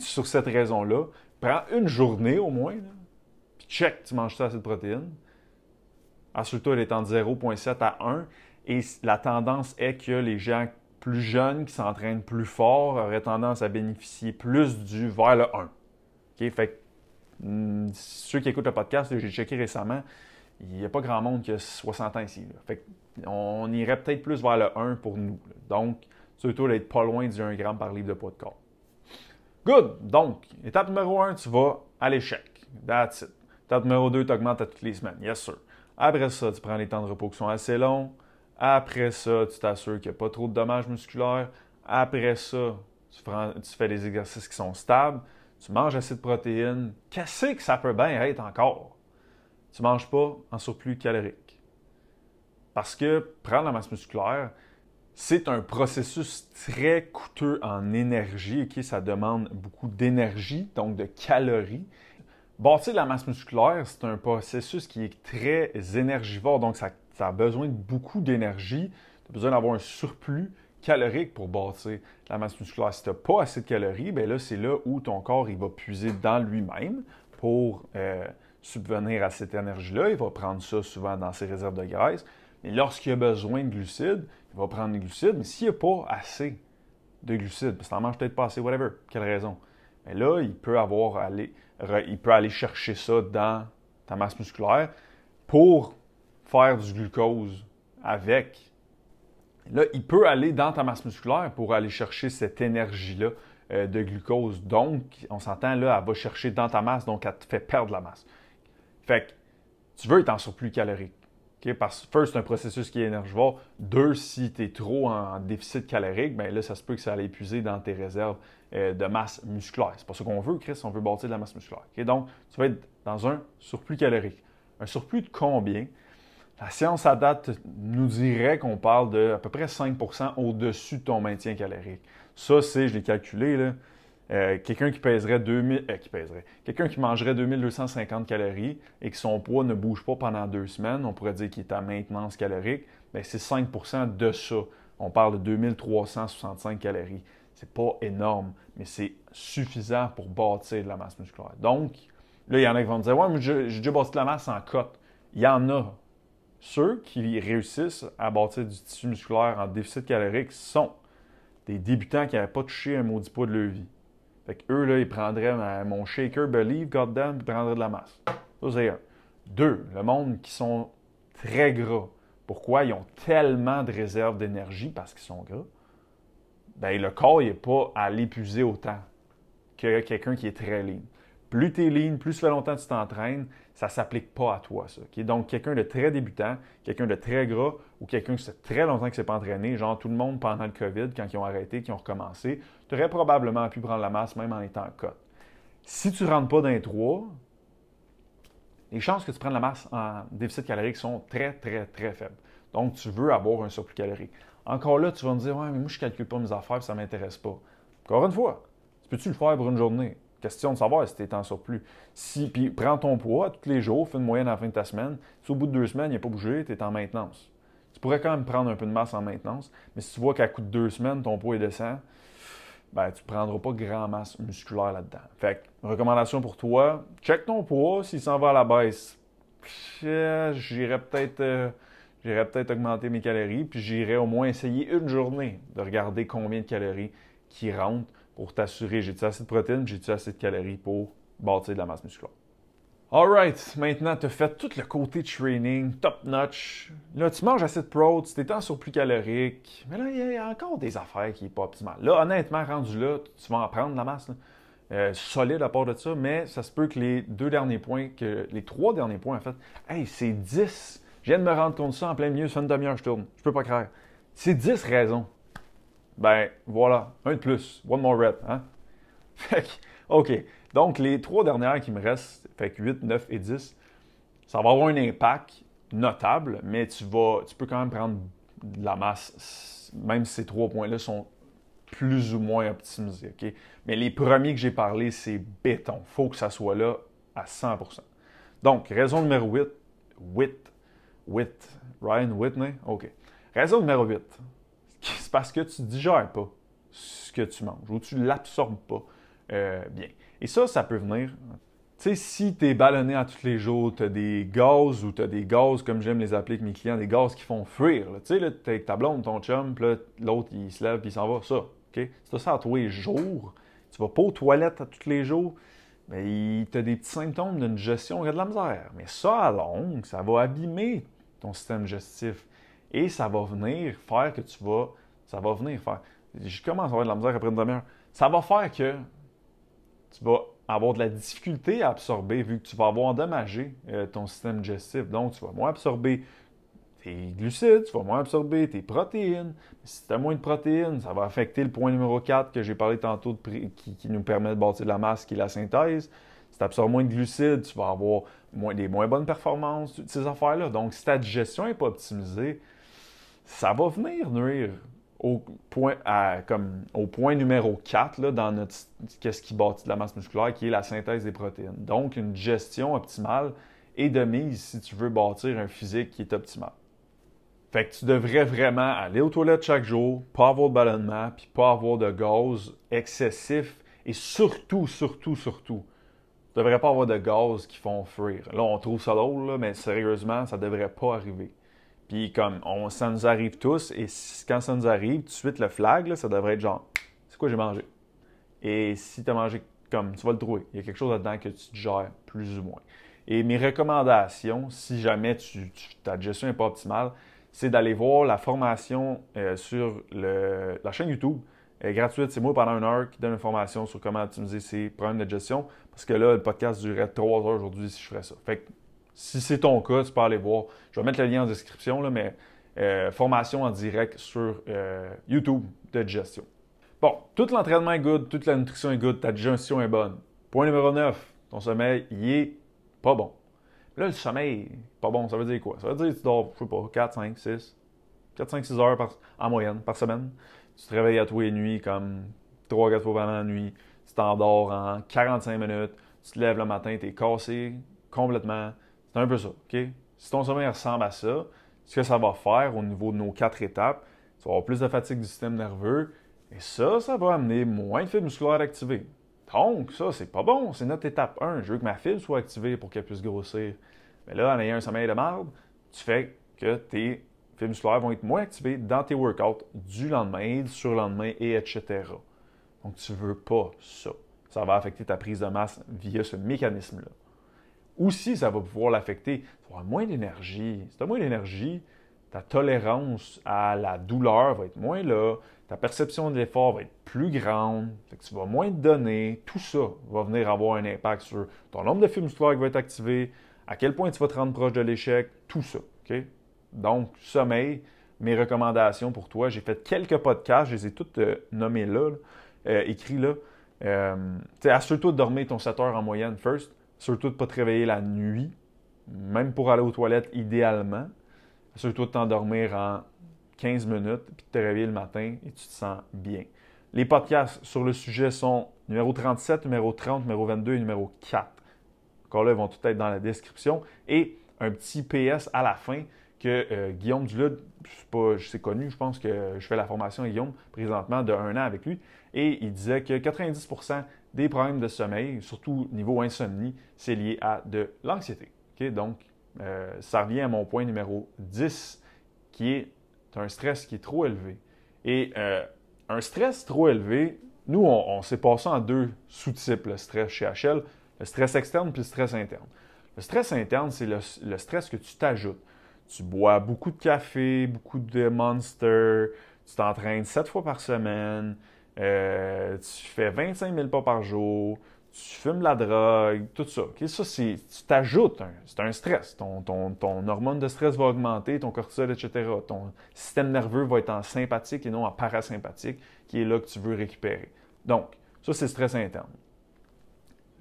sur cette raison-là, prends une journée au moins, puis check, tu manges ça assez de protéines. Assure-toi, elle est en 0,7 à 1. Et la tendance est que les gens plus jeunes qui s'entraînent plus fort auraient tendance à bénéficier plus du vers le 1. Fait Hmm, ceux qui écoutent le podcast, j'ai checké récemment, il n'y a pas grand monde qui a 60 ans ici. on irait peut-être plus vers le 1 pour nous. Donc, surtout d'être pas loin du 1 gramme par livre de poids de corps. Good! Donc, étape numéro 1, tu vas à l'échec. That's it. Étape numéro 2, tu augmentes à toutes les semaines. Yes, sir. Après ça, tu prends les temps de repos qui sont assez longs. Après ça, tu t'assures qu'il n'y a pas trop de dommages musculaires. Après ça, tu fais des exercices qui sont stables tu manges assez de protéines, qu'est-ce que ça peut bien être encore? Tu ne manges pas en surplus calorique. Parce que prendre la masse musculaire, c'est un processus très coûteux en énergie, qui ça demande beaucoup d'énergie, donc de calories. Bâtir la masse musculaire, c'est un processus qui est très énergivore, donc ça, ça a besoin de beaucoup d'énergie, tu as besoin d'avoir un surplus calorique pour bâtir la masse musculaire. Si tu n'as pas assez de calories, ben là, c'est là où ton corps il va puiser dans lui-même pour euh, subvenir à cette énergie-là. Il va prendre ça souvent dans ses réserves de graisse. Mais lorsqu'il a besoin de glucides, il va prendre des glucides. Mais s'il n'y a pas assez de glucides, parce que n'en manges peut-être pas assez, whatever, quelle raison, mais ben là, il peut, avoir aller, il peut aller chercher ça dans ta masse musculaire pour faire du glucose avec Là, il peut aller dans ta masse musculaire pour aller chercher cette énergie-là euh, de glucose. Donc, on s'entend là, elle va chercher dans ta masse, donc elle te fait perdre la masse. Fait que tu veux être en surplus calorique. Parce que, first, c'est un processus qui est énergivore. Deux, si tu es trop en déficit calorique, bien là, ça se peut que ça allait épuiser dans tes réserves euh, de masse musculaire. C'est pas ce qu'on veut, Chris, on veut bâtir de la masse musculaire. Donc, tu vas être dans un surplus calorique. Un surplus de combien? La science à date nous dirait qu'on parle de à peu près 5 au-dessus de ton maintien calorique. Ça, c'est, je l'ai calculé, là, euh, quelqu'un qui pèserait 2000, euh, qui pèserait, quelqu'un qui mangerait 2250 calories et que son poids ne bouge pas pendant deux semaines, on pourrait dire qu'il est à maintenance calorique, mais ben, c'est 5% de ça. On parle de 2365 calories. C'est pas énorme, mais c'est suffisant pour bâtir de la masse musculaire. Donc, là, il y en a qui vont dire oui, mais j'ai déjà bâti de la masse en cote. Il y en a ceux qui réussissent à bâtir du tissu musculaire en déficit calorique sont des débutants qui n'avaient pas touché un maudit poids de levier. Fait eux, là, ils prendraient mon shaker believe, goddamn, ils prendraient de la masse. Ça, c'est un. Deux, le monde qui sont très gras. Pourquoi? Ils ont tellement de réserves d'énergie parce qu'ils sont gras. Ben, le corps, n'est pas à l'épuiser autant que quelqu'un qui est très lean. Plus tu es lean, plus ça fait longtemps que tu t'entraînes, ça ne s'applique pas à toi, ça. Donc, quelqu'un de très débutant, quelqu'un de très gras ou quelqu'un qui fait très longtemps qu'il ne s'est pas entraîné, genre tout le monde pendant le COVID, quand ils ont arrêté, qui ont recommencé, tu aurais probablement pu prendre la masse même en étant cote. Si tu ne rentres pas dans les trois, les chances que tu prennes la masse en déficit calorique sont très, très, très faibles. Donc, tu veux avoir un surplus calorique. Encore là, tu vas me dire Ouais, mais moi, je ne calcule pas mes affaires ça ne m'intéresse pas. Encore une fois, peux-tu le faire pour une journée? Question de savoir si tu es en surplus. Si, puis prends ton poids tous les jours, fais une moyenne à la fin de ta semaine. Si au bout de deux semaines, il n'a pas bougé, tu es en maintenance. Tu pourrais quand même prendre un peu de masse en maintenance, mais si tu vois qu'à coup de deux semaines, ton poids est descend, ben, tu ne prendras pas grand masse musculaire là-dedans. Fait recommandation pour toi, check ton poids. S'il s'en va à la baisse, j'irai peut-être euh, peut augmenter mes calories, puis j'irai au moins essayer une journée de regarder combien de calories qui rentrent pour t'assurer j'ai-tu assez de protéines, j'ai-tu assez de calories pour bâtir de la masse musculaire. Alright, maintenant tu as fait tout le côté training, top notch. Là, tu manges assez de pro, tu t'étends sur plus calorique, mais là, il y a encore des affaires qui n'est pas optimal Là, honnêtement, rendu là, tu vas en prendre de la masse. Euh, solide à part de ça, mais ça se peut que les deux derniers points, que les trois derniers points, en fait, hey, c'est 10. Je viens de me rendre compte de ça en plein milieu, ça une demi-heure, je tourne. Je peux pas croire. C'est 10 raisons ben voilà, un de plus, one more rep. Hein? Fait que, OK. Donc, les trois dernières qui me restent, fait que 8, 9 et 10, ça va avoir un impact notable, mais tu, vas, tu peux quand même prendre de la masse, même si ces trois points-là sont plus ou moins optimisés. Okay? Mais les premiers que j'ai parlé, c'est béton. Il faut que ça soit là à 100%. Donc, raison numéro 8, 8, 8, Ryan Whitney, OK. Raison numéro 8, c'est parce que tu digères pas ce que tu manges ou tu l'absorbes pas euh, bien. Et ça, ça peut venir. Tu sais, si tu es ballonné à tous les jours, tu as des gaz ou tu as des gaz, comme j'aime les appeler avec mes clients, des gaz qui font fuir. Tu sais, là, tu avec ta blonde, ton chum, puis l'autre, il se lève puis il s'en va. Ça, OK? Si ça à tous les jours, tu vas pas aux toilettes à tous les jours, mais ben, tu as des petits symptômes d'une gestion qui de la misère. Mais ça, à longue, ça va abîmer ton système digestif. Et ça va venir faire que tu vas. Ça va venir faire. Je commence à avoir de la misère après une demi-heure. Ça va faire que tu vas avoir de la difficulté à absorber vu que tu vas avoir endommagé euh, ton système digestif. Donc, tu vas moins absorber tes glucides, tu vas moins absorber tes protéines. Si tu as moins de protéines, ça va affecter le point numéro 4 que j'ai parlé tantôt qui, nous permet de bâtir de la masse, qui est la synthèse. Si tu absorbes moins de glucides, tu vas avoir moins, des moins bonnes performances, toutes ces affaires-là. Donc, si ta digestion n'est pas optimisée, ça va venir nuire au point, comme, au point numéro 4 dans notre qu'est-ce qui bâtit de la masse musculaire, qui est la synthèse des protéines. Donc, une gestion optimale est de mise si tu veux bâtir un physique qui est optimal. Fait que tu devrais vraiment aller aux toilettes chaque jour, pas avoir de ballonnement, puis pas avoir de gaz excessif, et surtout, surtout, surtout, tu devrais pas avoir de gaz qui font fuir. Là, on trouve ça lourd, mais sérieusement, ça devrait pas arriver. Puis comme ça nous arrive tous, et quand ça nous arrive, tout de suite le flag, ça devrait être genre, c'est quoi j'ai mangé? Et si tu as mangé comme, tu vas le trouver. Il y a quelque chose là-dedans que tu gères plus ou moins. Et mes recommandations, si jamais tu, ta gestion n'est pas optimale, c'est d'aller voir la formation euh, sur la chaîne YouTube euh, gratuite. C'est moi pendant une heure qui donne une formation sur comment optimiser ses problèmes de gestion. Parce que là, le podcast durerait trois heures aujourd'hui si je ferais ça. Fait si c'est ton cas, tu peux aller voir. Je vais mettre le lien en description, là, mais euh, formation en direct sur euh, YouTube de digestion. Bon, tout l'entraînement est good, toute la nutrition est good, ta digestion est bonne. Point numéro 9, ton sommeil, il est pas bon. Là, le sommeil, pas bon, ça veut dire quoi? Ça veut dire que tu dors, je sais pas, 4, 5, 6, 4, 5, 6 heures en moyenne par semaine. Tu te réveilles à tous les nuits, comme 3, 4 fois par la nuit. Tu t'endors en 45 minutes. Tu te lèves le matin, tu es cassé complètement. C'est un peu ça, OK? Si ton sommeil ressemble à ça, ce que ça va faire au niveau de nos quatre étapes, tu vas avoir plus de fatigue du système nerveux, et ça, ça va amener moins de fibres musculaires activées. Donc, ça, c'est pas bon, c'est notre étape 1. Je veux que ma fibre soit activée pour qu'elle puisse grossir. Mais là, en ayant un sommeil de marbre, tu fais que tes fibres musculaires vont être moins activées dans tes workouts du lendemain, du surlendemain, et etc. Donc, tu veux pas ça. Ça va affecter ta prise de masse via ce mécanisme-là aussi, ça va pouvoir l'affecter. Tu auras moins d'énergie. Si tu as moins d'énergie, ta tolérance à la douleur va être moins là, ta perception de l'effort va être plus grande, tu vas moins te donner, tout ça va venir avoir un impact sur ton nombre de films musculaires qui va être activé, à quel point tu vas te rendre proche de l'échec, tout ça. Donc, sommeil, mes recommandations pour toi, j'ai fait quelques podcasts, je les ai toutes nommés euh, nommées là, là euh, écrits là. Euh, assure-toi de dormir ton 7 heures en moyenne first. Surtout de ne pas te réveiller la nuit, même pour aller aux toilettes idéalement. Surtout de t'endormir en 15 minutes, puis de te réveiller le matin et tu te sens bien. Les podcasts sur le sujet sont numéro 37, numéro 30, numéro 22 et numéro 4. Encore là, ils vont tout être dans la description. Et un petit PS à la fin que Guillaume euh, sais Guillaume Dulude, c'est connu, je pense que je fais la formation à Guillaume présentement de un an avec lui, et il disait que 90% des problèmes de sommeil, surtout niveau insomnie, c'est lié à de l'anxiété. Donc, euh, ça revient à mon point numéro 10, qui est un stress qui est trop élevé. Et euh, un stress trop élevé, nous, on, s'est passé en deux sous-types, le stress chez HL, le stress externe puis le stress interne. Le stress interne, c'est le, le, stress que tu t'ajoutes. Tu bois beaucoup de café, beaucoup de Monster, tu t'entraînes sept fois par semaine, euh, tu fais 25 000 pas par jour, tu fumes la drogue, tout ça. Ok, Ça, c'est, tu t'ajoutes, c'est un stress. Ton, ton, hormone de stress va augmenter, ton cortisol, etc. Ton système nerveux va être en sympathique et non en parasympathique, qui est là que tu veux récupérer. Donc, ça, c'est le stress interne.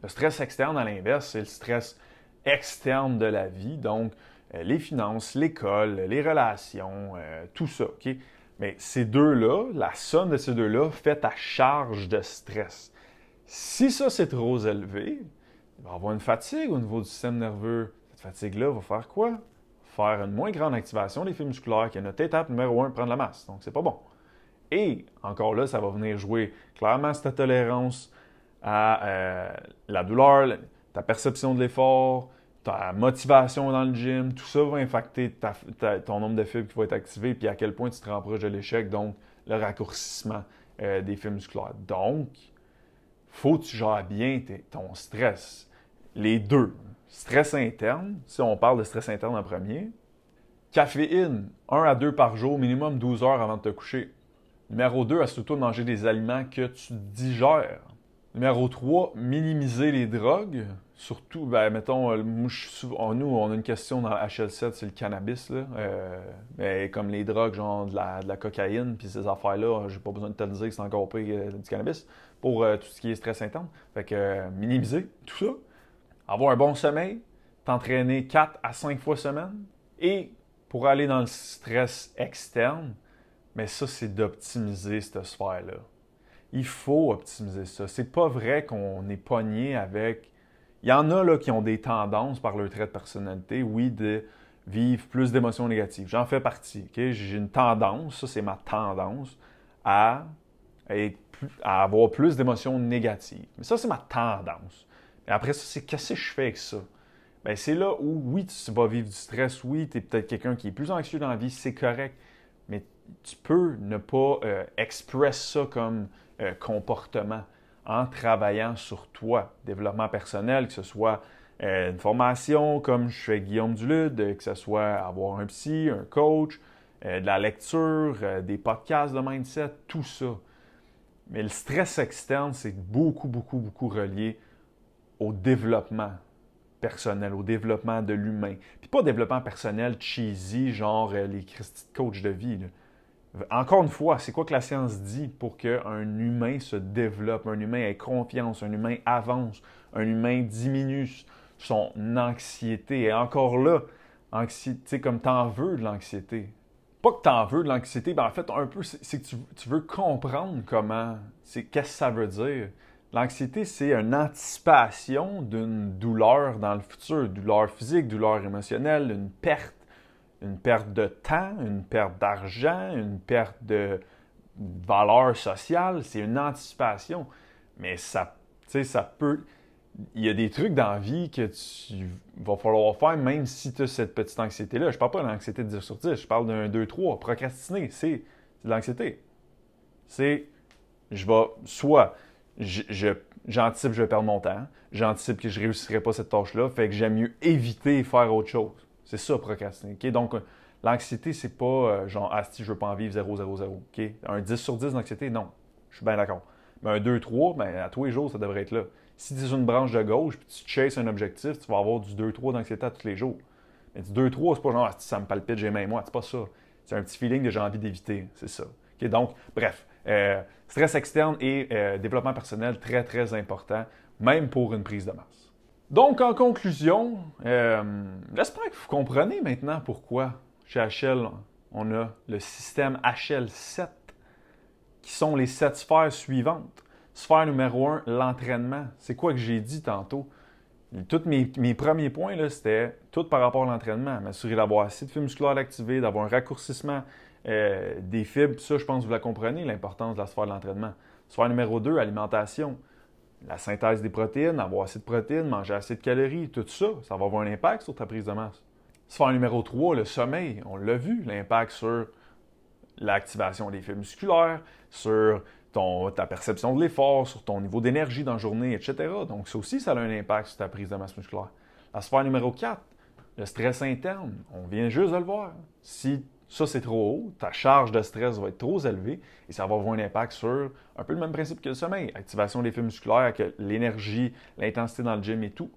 Le stress externe, à l'inverse, c'est le stress externe de la vie, donc euh, les finances, l'école, les relations, euh, tout ça. OK mais ces deux-là, la somme de ces deux-là fait ta charge de stress. Si ça, c'est trop élevé, il va avoir une fatigue au niveau du système nerveux. Cette fatigue-là va faire quoi? Faire une moins grande activation des fibres musculaires, qui est notre étape numéro un, prendre la masse. Donc, c'est pas bon. Et encore là, ça va venir jouer clairement à ta tolérance à euh, la douleur, ta perception de l'effort, ta motivation dans le gym, tout ça va impacter ton nombre de fibres qui va être activé, puis à quel point tu te rapproches de l'échec, donc le raccourcissement euh, des fibres musculaires. Donc, faut que tu gères bien ton stress. Les deux. Stress interne, si on parle de stress interne en premier. Caféine, 1 à 2 par jour, minimum 12 heures avant de te coucher. Numéro 2, assure surtout de manger des aliments que tu digères. Numéro 3, minimiser les drogues. Surtout, ben, mettons, euh, ah, nous, on a une question dans HL7, c'est le cannabis. Là. Euh, mais comme les drogues, genre de la, cocaïne, puis ces affaires-là, ah, j'ai pas besoin de te dire que c'est encore pire euh, du cannabis pour tout ce qui est stress interne. Fait que minimiser tout ça, avoir un bon sommeil, t'entraîner 4 à 5 fois semaine. Et pour aller dans le stress externe, mais ça, c'est d'optimiser cette sphère-là il faut optimiser ça. C'est pas vrai qu'on est pogné avec. Il y en a là, qui ont des tendances par leur trait de personnalité, oui, de vivre plus d'émotions négatives. J'en fais partie. J'ai une tendance, ça c'est ma tendance, à, avoir plus d'émotions négatives. Mais ça, c'est ma tendance. Mais après ça, c'est qu'est-ce que je fais avec ça? Ben, c'est là où, oui, tu vas vivre du stress, oui, tu es peut-être quelqu'un qui est plus anxieux dans la vie, c'est correct, mais tu peux ne pas euh, exprimer ça comme euh, comportement, en travaillant sur toi, développement personnel, que ce soit euh, une formation comme je fais Guillaume Dulude, euh, que ce soit avoir un psy, un coach, de la lecture, des podcasts de mindset, tout ça. Mais le stress externe, c'est beaucoup, beaucoup, beaucoup relié au développement personnel, au développement de l'humain. Puis pas développement personnel cheesy, genre les coachs de vie. Là. Encore une fois, c'est quoi que la science dit pour qu'un humain se développe, un humain ait confiance, un humain avance, un humain diminue son anxiété. Et encore là, anxiété, comme t'en veux de l'anxiété. Pas que t'en veux de l'anxiété, mais ben, en fait, un peu, c'est que tu, veux comprendre comment, c'est qu'est-ce que ça veut dire. L'anxiété, c'est une anticipation d'une douleur dans le futur, douleur physique, douleur émotionnelle, une perte une perte de temps, une perte d'argent, une perte de valeur sociale, c'est une anticipation. Mais ça, ça peut. Il y a des trucs dans la vie que tu vas falloir faire même si tu as cette petite anxiété-là. Je parle pas de l'anxiété de 10 sur 10, je parle d'un 2, 3. Procrastiner, c'est de l'anxiété. C'est je vais soit j'anticipe je, je, vais perdre mon temps, j'anticipe que je réussirai pas cette tâche-là, fait que j'aime mieux éviter et faire autre chose. C'est ça, procrastiner. Donc, l'anxiété, c'est pas euh, genre, ah, si je veux pas en vivre 0, 0, 0. Un 10 sur 10 d'anxiété, non. Je suis bien d'accord. Mais un 2, 3, ben, à tous les jours, ça devrait être là. Si tu es une branche de gauche puis tu chasses un objectif, tu vas avoir du 2, 3 d'anxiété à tous les jours. Mais du 2, 3, c'est pas genre, ah, ça me palpite, j'ai même moi. C'est pas ça. C'est un petit feeling que j'ai envie d'éviter. C'est ça. Donc, bref. Euh, stress externe et euh, développement personnel, très, très important, même pour une prise de masse. Donc, en conclusion, euh, j'espère que vous comprenez maintenant pourquoi chez HL, on a le système HL7, qui sont les sept sphères suivantes. Sphère numéro 1, l'entraînement. C'est quoi que j'ai dit tantôt? Tous mes, premiers points, c'était tout par rapport à l'entraînement. M'assurer d'avoir assez de fibres musculaires activées, d'avoir un raccourcissement euh, des fibres. Ça, je pense que vous la comprenez, l'importance de la sphère de l'entraînement. Sphère numéro 2, alimentation la synthèse des protéines, avoir assez de protéines, manger assez de calories, tout ça, ça va avoir un impact sur ta prise de masse. Sphère numéro 3, le sommeil, on l'a vu, l'impact sur l'activation des fibres musculaires, sur ton, ta perception de l'effort, sur ton niveau d'énergie dans la journée, etc. Donc ça aussi, ça a un impact sur ta prise de masse musculaire. La sphère numéro 4, le stress interne, on vient juste de le voir. Si ça c'est trop haut, ta charge de stress va être trop élevée et ça va avoir un impact sur un peu le même principe que le sommeil, activation des fibres musculaires, l'énergie, l'intensité dans le gym et tout.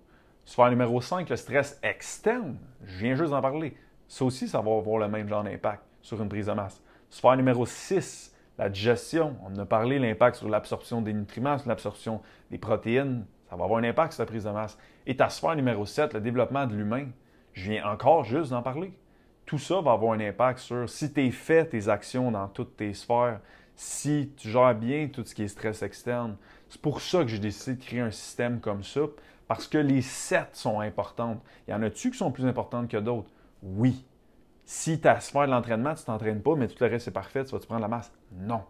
Sphère numéro 5, le stress externe, je viens juste d'en parler. Ça aussi, ça va avoir le même genre d'impact sur une prise de masse. Sphère numéro 6, la digestion. On a parlé l'impact sur l'absorption des nutriments, sur l'absorption des protéines. Ça va avoir un impact sur la prise de masse. Et ta sphère numéro 7, le développement de l'humain. Je viens encore juste d'en parler tout ça va avoir un impact sur si tu es fait tes actions dans toutes tes sphères, si tu gères bien tout ce qui est stress externe. C'est pour ça que j'ai décidé de créer un système comme ça, parce que les sept sont importantes. Il y en a-tu qui sont plus importantes que d'autres? Oui. Si ta sphère de l'entraînement, tu ne t'entraînes pas, mais tout le reste est parfait, tu vas te prendre la masse? Non.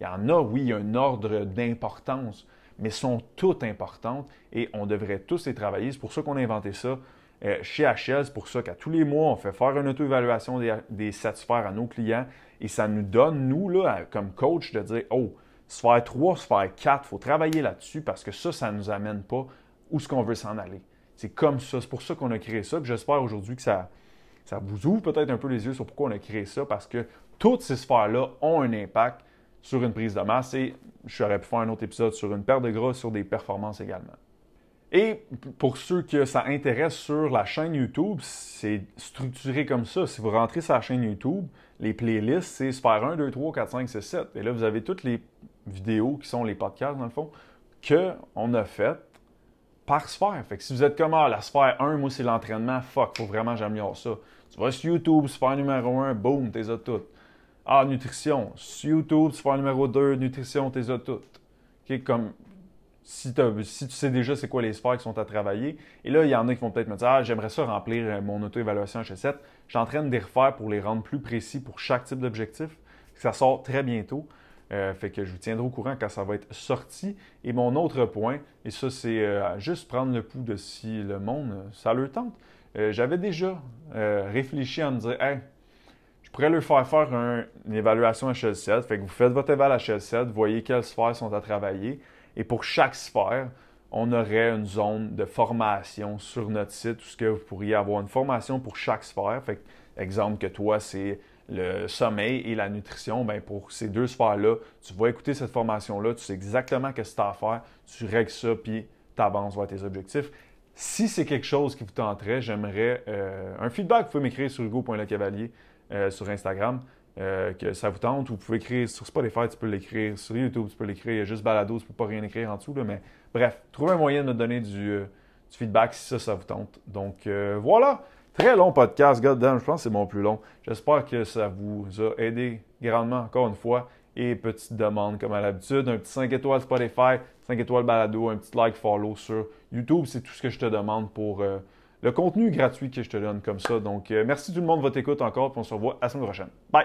Il y en a, oui, il y a un ordre d'importance, mais sont toutes importantes et on devrait tous les travailler. C'est pour ça qu'on a inventé ça, euh, chez HL. C'est pour ça qu'à tous les mois, on fait faire une auto-évaluation des, des satisfaires à nos clients et ça nous donne, nous, là, comme coach, de dire Oh, sphère 3, sphère 4, il faut travailler là-dessus parce que ça, ça ne nous amène pas où ce qu'on veut s'en aller. C'est comme ça. C'est pour ça qu'on a créé ça. J'espère aujourd'hui que ça, ça vous ouvre peut-être un peu les yeux sur pourquoi on a créé ça parce que toutes ces sphères-là ont un impact sur une prise de masse et j'aurais pu faire un autre épisode sur une perte de gras, sur des performances également. Et pour ceux que ça intéresse sur la chaîne YouTube, c'est structuré comme ça. Si vous rentrez sur la chaîne YouTube, les playlists, c'est Sphère 1, 2, 3, 4, 5, 6, 7. Et là, vous avez toutes les vidéos qui sont les podcasts, dans le fond, qu'on a faites par sphère. Fait que si vous êtes comme, ah, la sphère 1, moi, c'est l'entraînement, fuck, faut vraiment j'améliore ça. Tu vas sur YouTube, sphère numéro 1, boum, t'es à toutes. Ah, nutrition. Sur YouTube, sphère numéro 2, nutrition, t'es à toutes. Okay, comme si, tu sais déjà c'est quoi les sphères qui sont à travailler. Et là, il y en a qui vont peut-être me dire Ah, j'aimerais ça remplir euh, mon auto-évaluation H7. j'entraîne des refaire pour les rendre plus précis pour chaque type d'objectif. Ça sort très bientôt. Euh, fait que je vous tiendrai au courant quand ça va être sorti. Et mon autre point, et ça, c'est euh, juste prendre le pouls de si le monde, ça le tente. J'avais déjà réfléchi à me dire Hey, je pourrais leur faire faire une évaluation HL7. Fait que vous faites votre éval HL7, voyez quelles sphères sont à travailler. Et pour chaque sphère, on aurait une zone de formation sur notre site où ce que vous pourriez avoir une formation pour chaque sphère. Fait exemple que toi, c'est le sommeil et la nutrition, ben pour ces deux sphères-là, tu vas écouter cette formation-là, tu sais exactement ce que tu as à faire, tu règles ça, puis tu avances vers tes objectifs. Si c'est quelque chose qui vous tenterait, j'aimerais euh, un feedback. Vous pouvez m'écrire sur hugo.lecavalier euh, sur Instagram. Euh, que ça vous tente, vous pouvez écrire sur Spotify, tu peux l'écrire, sur YouTube, tu peux l'écrire, juste balado, tu peux pas rien écrire en dessous, mais bref, trouvez un moyen de me donner euh, du, feedback si ça, ça vous tente. Donc euh, voilà, très long podcast, god damn, je pense que c'est mon plus long. J'espère que ça vous a aidé grandement, encore une fois. Et petite demande, comme à l'habitude, un petit 5 étoiles Spotify, 5 étoiles balado, un petit like, follow sur YouTube, c'est tout ce que je te demande pour le contenu gratuit que je te donne comme ça. Donc, merci tout le monde de votre écoute encore, puis on se revoit à la semaine prochaine. Bye!